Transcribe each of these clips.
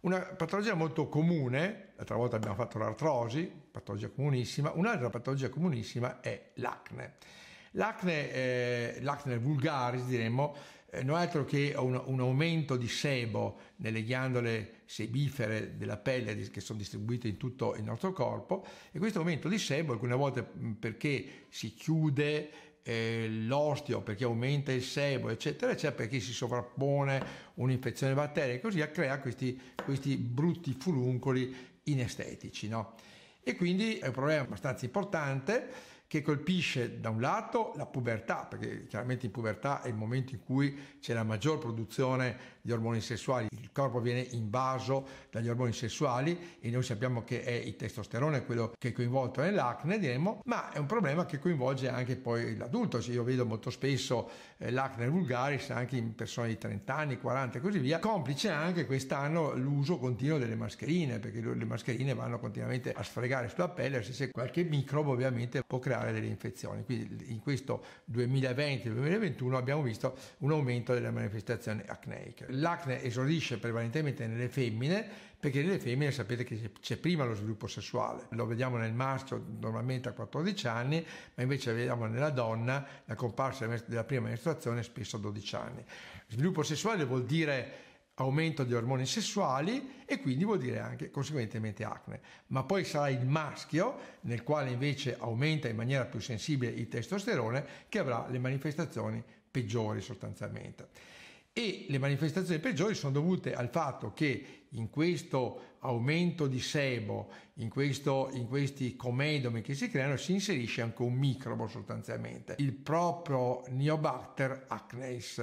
Una patologia molto comune, l'altra volta abbiamo fatto l'artrosi, patologia comunissima, un'altra patologia comunissima è l'acne. L'acne, eh, l'acne vulgaris, diremmo, eh, non è altro che un, un, aumento di sebo nelle ghiandole sebifere della pelle che sono distribuite in tutto il nostro corpo e questo aumento di sebo alcune volte perché si chiude l'ostio, perché aumenta il sebo, eccetera, eccetera, perché si sovrappone un'infezione batterica, così crea questi, questi brutti fuluncoli inestetici. No? E quindi è un problema abbastanza importante che colpisce da un lato la pubertà, perché chiaramente in pubertà è il momento in cui c'è la maggior produzione di ormoni sessuali, il corpo viene invaso dagli ormoni sessuali e noi sappiamo che è il testosterone quello che è coinvolto nell'acne, diremo, ma è un problema che coinvolge anche poi l'adulto, cioè io vedo molto spesso eh, l'acne vulgaris anche in persone di 30 anni, 40 e così via, complice anche quest'anno l'uso continuo delle mascherine, perché le mascherine vanno continuamente a sfregare sulla pelle, se c'è qualche microbo ovviamente può creare mondiale delle infezioni. Quindi in questo 2020-2021 abbiamo visto un aumento delle manifestazioni acneiche. L'acne esordisce prevalentemente nelle femmine perché nelle femmine sapete che c'è prima lo sviluppo sessuale, lo vediamo nel maschio normalmente a 14 anni, ma invece vediamo nella donna la comparsa della prima mestruazione spesso a 12 anni. Sviluppo sessuale vuol dire aumento di ormoni sessuali e quindi vuol dire anche conseguentemente acne. Ma poi sarà il maschio, nel quale invece aumenta in maniera più sensibile il testosterone, che avrà le manifestazioni peggiori sostanzialmente. E le manifestazioni peggiori sono dovute al fatto che in questo aumento di sebo, in, questo, in, questi comedomi che si creano, si inserisce anche un microbo sostanzialmente, il proprio Neobacter acnes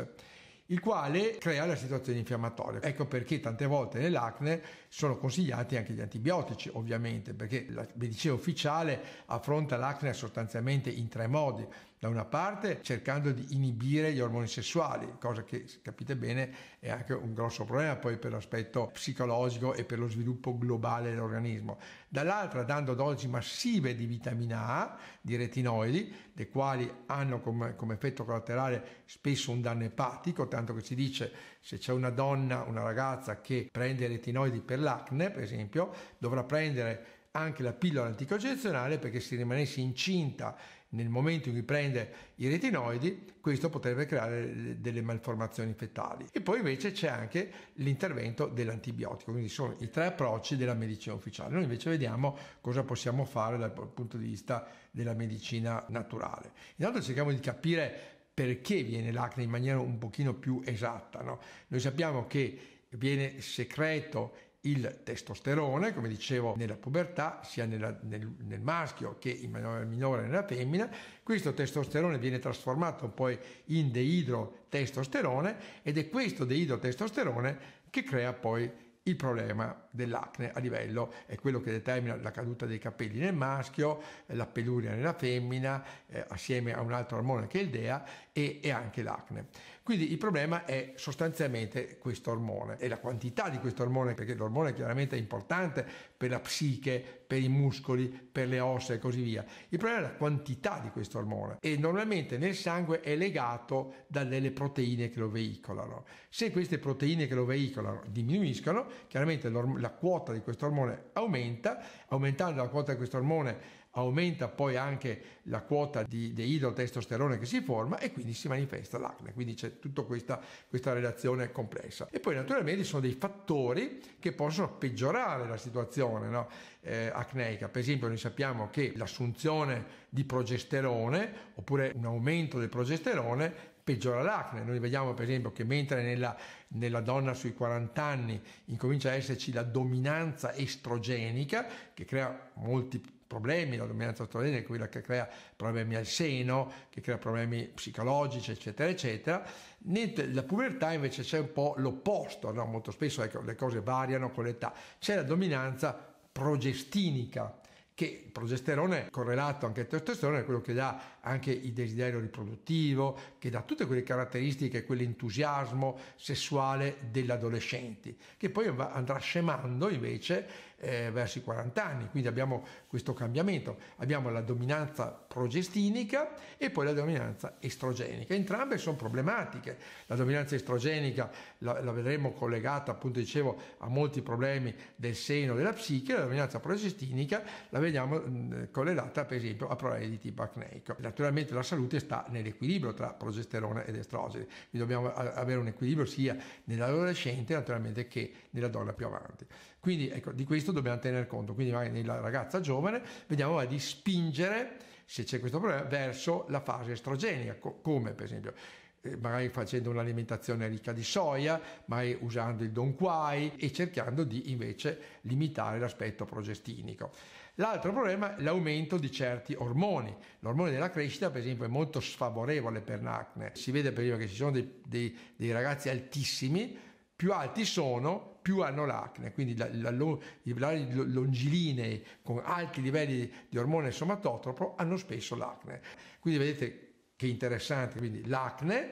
il quale crea la situazione infiammatoria. Ecco perché tante volte nell'acne sono consigliati anche gli antibiotici, ovviamente, perché la medicina ufficiale affronta l'acne sostanzialmente in tre modi. Da una parte cercando di inibire gli ormoni sessuali, cosa che capite bene è anche un grosso problema poi per l'aspetto psicologico e per lo sviluppo globale dell'organismo. Dall'altra dando dosi massive di vitamina A, di retinoidi, le quali hanno come, come effetto collaterale spesso un danno epatico, tanto che si dice se c'è una donna, una ragazza che prende retinoidi per l'acne, per esempio, dovrà prendere anche la pillola anticoncezionale perché se rimanesse incinta nel momento in cui prende i retinoidi, questo potrebbe creare delle malformazioni fetali. E poi invece c'è anche l'intervento dell'antibiotico, quindi sono i tre approcci della medicina ufficiale. Noi invece vediamo cosa possiamo fare dal punto di vista della medicina naturale. Intanto cerchiamo di capire perché viene l'acne in maniera un pochino più esatta. No? Noi sappiamo che viene secreto il testosterone, come dicevo, nella pubertà, sia nella, nel, nel, maschio che in minore, minore nella femmina. Questo testosterone viene trasformato poi in deidrotestosterone ed è questo deidrotestosterone che crea poi il problema dell'acne a livello è quello che determina la caduta dei capelli nel maschio, la peluria nella femmina, eh, assieme a un altro ormone che è il DEA e, e anche l'acne. Quindi il problema è sostanzialmente questo ormone e la quantità di questo ormone, perché l'ormone chiaramente è importante per la psiche, per i muscoli, per le ossa e così via. Il problema è la quantità di questo ormone e normalmente nel sangue è legato dalle proteine che lo veicolano. Se queste proteine che lo veicolano diminuiscono, chiaramente l'ormone la quota di questo ormone aumenta, aumentando la quota di questo ormone aumenta poi anche la quota di deidrotestosterone che si forma e quindi si manifesta l'acne, quindi c'è tutta questa, questa relazione complessa. E poi naturalmente ci sono dei fattori che possono peggiorare la situazione no? eh, acneica, per esempio noi sappiamo che l'assunzione di progesterone oppure un aumento del progesterone peggiora l'acne. Noi vediamo per esempio che mentre nella, nella donna sui 40 anni incomincia a esserci la dominanza estrogenica che crea molti problemi, la dominanza estrogenica è quella che crea problemi al seno, che crea problemi psicologici, eccetera, eccetera. Nella pubertà invece c'è un po' l'opposto, no? molto spesso ecco, le cose variano con l'età, c'è la dominanza progestinica, che il progesterone correlato anche al testosterone è quello che dà anche il desiderio riproduttivo, che dà tutte quelle caratteristiche, quell'entusiasmo sessuale dell'adolescente, che poi andrà scemando invece eh, verso i 40 anni, quindi abbiamo questo cambiamento, abbiamo la dominanza progestinica e poi la dominanza estrogenica, entrambe sono problematiche, la dominanza estrogenica la, la vedremo collegata appunto dicevo a molti problemi del seno della psiche, la dominanza progestinica la vediamo mh, mm, correlata per esempio a problemi di tipo acneico. Naturalmente la salute sta nell'equilibrio tra progesterone ed estrogeni, quindi dobbiamo avere un equilibrio sia nell'adolescente naturalmente che nella donna più avanti. Quindi ecco di questo questo dobbiamo tener conto. Quindi magari nella ragazza giovane vediamo di spingere, se c'è questo problema, verso la fase estrogenica, come per esempio eh, magari facendo un'alimentazione ricca di soia, magari usando il Don Quai e cercando di invece limitare l'aspetto progestinico. L'altro problema è l'aumento di certi ormoni. L'ormone della crescita, per esempio, è molto sfavorevole per l'acne. Si vede per esempio che ci sono dei, dei, dei ragazzi altissimi, più alti sono, più hanno l'acne, quindi la, la, la, longilinei con alti livelli di ormone somatotropo hanno spesso l'acne. Quindi vedete che interessante, quindi l'acne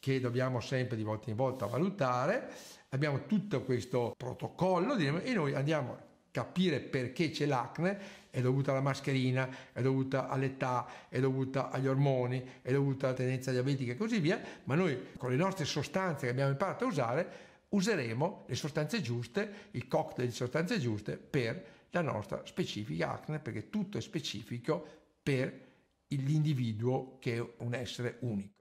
che dobbiamo sempre di volta in volta valutare, abbiamo tutto questo protocollo e noi andiamo a capire perché c'è l'acne, è dovuta alla mascherina, è dovuta all'età, è dovuta agli ormoni, è dovuta alla tendenza diabetica e così via, ma noi con le nostre sostanze che abbiamo imparato a usare useremo le sostanze giuste, il cocktail di sostanze giuste per la nostra specifica acne, perché tutto è specifico per l'individuo che è un essere unico.